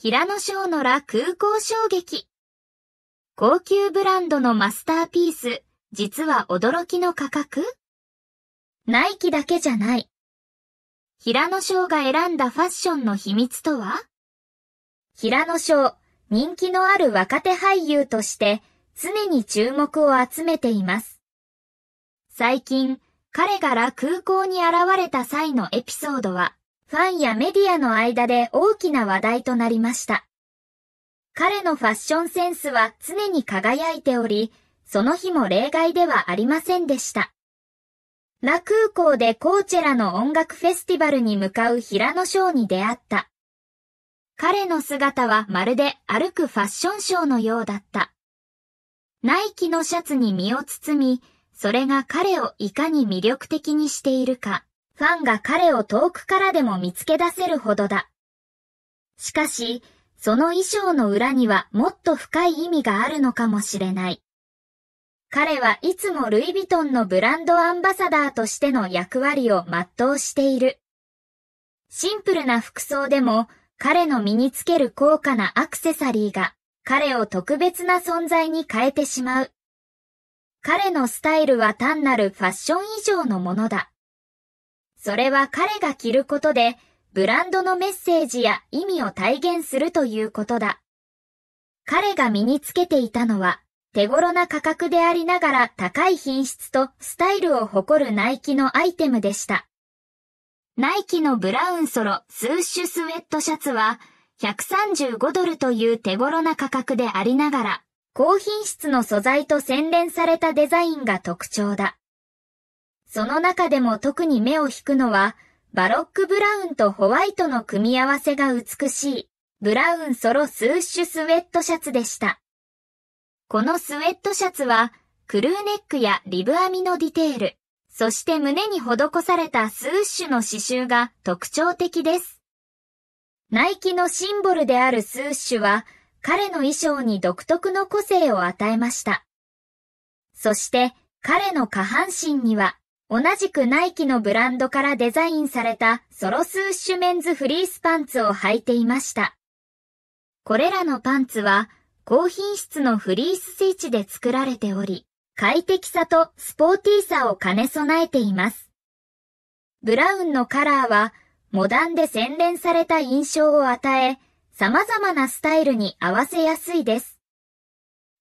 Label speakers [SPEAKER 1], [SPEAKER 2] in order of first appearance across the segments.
[SPEAKER 1] 平野翔のら空港衝撃。高級ブランドのマスターピース、実は驚きの価格ナイキだけじゃない。平野翔が選んだファッションの秘密とは平野翔、人気のある若手俳優として常に注目を集めています。最近、彼がら空港に現れた際のエピソードは、ファンやメディアの間で大きな話題となりました。彼のファッションセンスは常に輝いており、その日も例外ではありませんでした。ラ空港でコーチェラの音楽フェスティバルに向かう平野翔に出会った。彼の姿はまるで歩くファッションショーのようだった。ナイキのシャツに身を包み、それが彼をいかに魅力的にしているか。ファンが彼を遠くからでも見つけ出せるほどだ。しかし、その衣装の裏にはもっと深い意味があるのかもしれない。彼はいつもルイ・ヴィトンのブランドアンバサダーとしての役割を全うしている。シンプルな服装でも彼の身につける高価なアクセサリーが彼を特別な存在に変えてしまう。彼のスタイルは単なるファッション以上のものだ。それは彼が着ることで、ブランドのメッセージや意味を体現するということだ。彼が身につけていたのは、手頃な価格でありながら高い品質とスタイルを誇るナイキのアイテムでした。ナイキのブラウンソロスーシュスウェットシャツは135ドルという手頃な価格でありながら高品質の素材と洗練されたデザインが特徴だ。その中でも特に目を引くのは、バロックブラウンとホワイトの組み合わせが美しい、ブラウンソロスーッシュスウェットシャツでした。このスウェットシャツは、クルーネックやリブ編みのディテール、そして胸に施されたスーッシュの刺繍が特徴的です。ナイキのシンボルであるスーッシュは、彼の衣装に独特の個性を与えました。そして、彼の下半身には、同じくナイキのブランドからデザインされたソロスーッシュメンズフリースパンツを履いていました。これらのパンツは高品質のフリーススイッチで作られており、快適さとスポーティーさを兼ね備えています。ブラウンのカラーはモダンで洗練された印象を与え、様々なスタイルに合わせやすいです。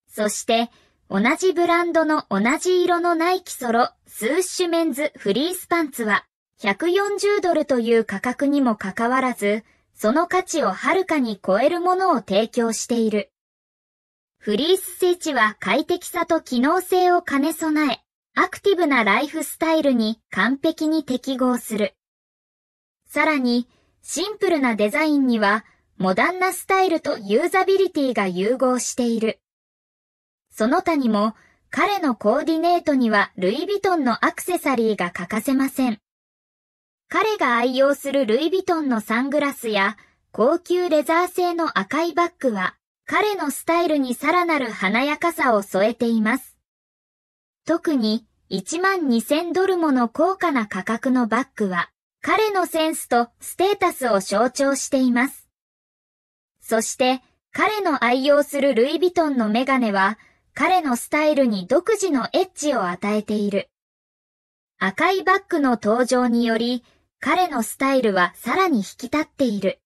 [SPEAKER 1] そして、同じブランドの同じ色のナイキソロスーッシュメンズフリースパンツは140ドルという価格にもかかわらず、その価値をはるかに超えるものを提供している。フリースッ地は快適さと機能性を兼ね備え、アクティブなライフスタイルに完璧に適合する。さらに、シンプルなデザインには、モダンなスタイルとユーザビリティが融合している。その他にも、彼のコーディネートにはルイ・ヴィトンのアクセサリーが欠かせません。彼が愛用するルイ・ヴィトンのサングラスや高級レザー製の赤いバッグは彼のスタイルにさらなる華やかさを添えています。特に1万2000ドルもの高価な価格のバッグは彼のセンスとステータスを象徴しています。そして彼の愛用するルイ・ヴィトンのメガネは彼のスタイルに独自のエッジを与えている。赤いバッグの登場により、彼のスタイルはさらに引き立っている。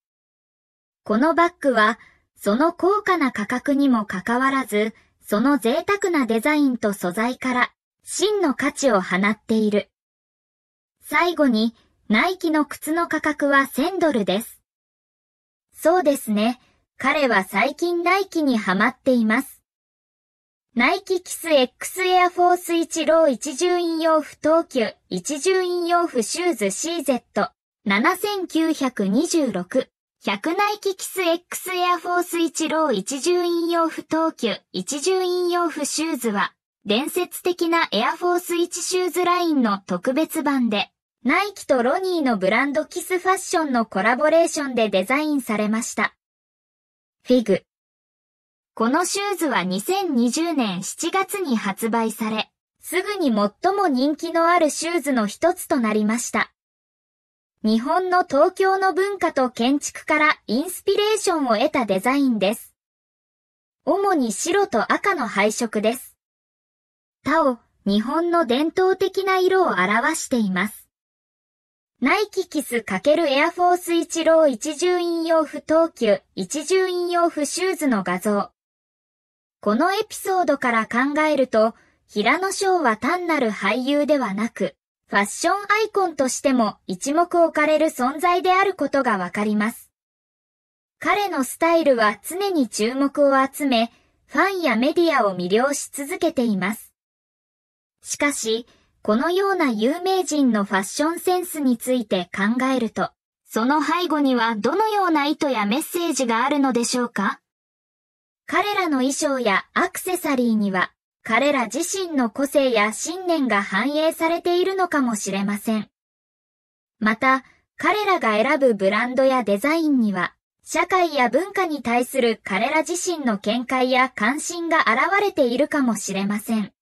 [SPEAKER 1] このバッグは、その高価な価格にもかかわらず、その贅沢なデザインと素材から、真の価値を放っている。最後に、ナイキの靴の価格は1000ドルです。そうですね。彼は最近ナイキにハマっています。ナイキキス X エアフォース1ロー一重引用不等級、一重引用不シューズ CZ、7926。100ナイキキス X エアフォース1ロー一重引用不等級、一重引用不シューズは、伝説的なエアフォース1シューズラインの特別版で、ナイキとロニーのブランドキスファッションのコラボレーションでデザインされました。フィグこのシューズは2020年7月に発売され、すぐに最も人気のあるシューズの一つとなりました。日本の東京の文化と建築からインスピレーションを得たデザインです。主に白と赤の配色です。他を日本の伝統的な色を表しています。ナイキキス×エアフォース一郎一重引用不等級一重引用不シューズの画像。このエピソードから考えると、平野翔は単なる俳優ではなく、ファッションアイコンとしても一目置かれる存在であることがわかります。彼のスタイルは常に注目を集め、ファンやメディアを魅了し続けています。しかし、このような有名人のファッションセンスについて考えると、その背後にはどのような意図やメッセージがあるのでしょうか彼らの衣装やアクセサリーには、彼ら自身の個性や信念が反映されているのかもしれません。また、彼らが選ぶブランドやデザインには、社会や文化に対する彼ら自身の見解や関心が現れているかもしれません。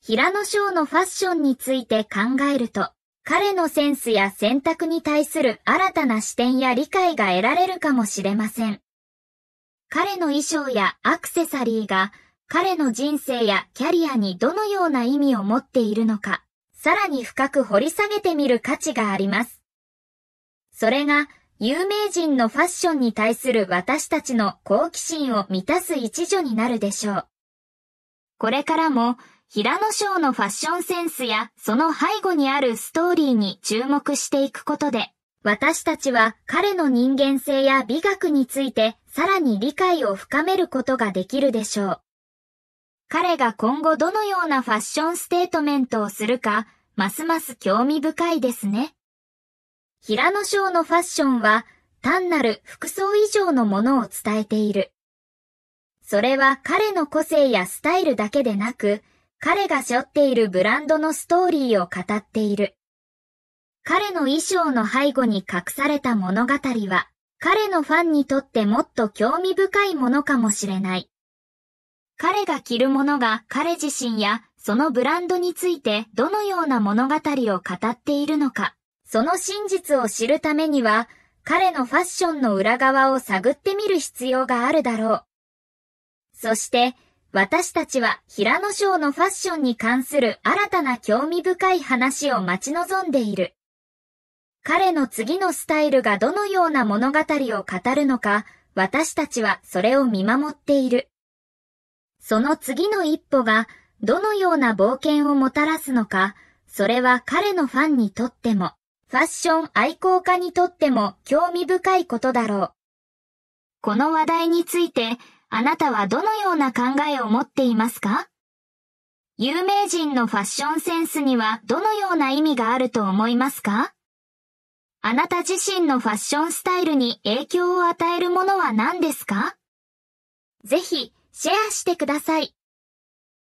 [SPEAKER 1] 平野翔のファッションについて考えると、彼のセンスや選択に対する新たな視点や理解が得られるかもしれません。彼の衣装やアクセサリーが彼の人生やキャリアにどのような意味を持っているのか、さらに深く掘り下げてみる価値があります。それが有名人のファッションに対する私たちの好奇心を満たす一助になるでしょう。これからも平野翔のファッションセンスやその背後にあるストーリーに注目していくことで私たちは彼の人間性や美学についてさらに理解を深めることができるでしょう。彼が今後どのようなファッションステートメントをするか、ますます興味深いですね。平野翔のファッションは単なる服装以上のものを伝えている。それは彼の個性やスタイルだけでなく、彼が背負っているブランドのストーリーを語っている。彼の衣装の背後に隠された物語は、彼のファンにとってもっと興味深いものかもしれない。彼が着るものが彼自身やそのブランドについてどのような物語を語っているのか、その真実を知るためには、彼のファッションの裏側を探ってみる必要があるだろう。そして、私たちは平野翔のファッションに関する新たな興味深い話を待ち望んでいる。彼の次のスタイルがどのような物語を語るのか、私たちはそれを見守っている。その次の一歩が、どのような冒険をもたらすのか、それは彼のファンにとっても、ファッション愛好家にとっても興味深いことだろう。この話題について、あなたはどのような考えを持っていますか有名人のファッションセンスにはどのような意味があると思いますかあなた自身のファッションスタイルに影響を与えるものは何ですかぜひ、シェアしてください。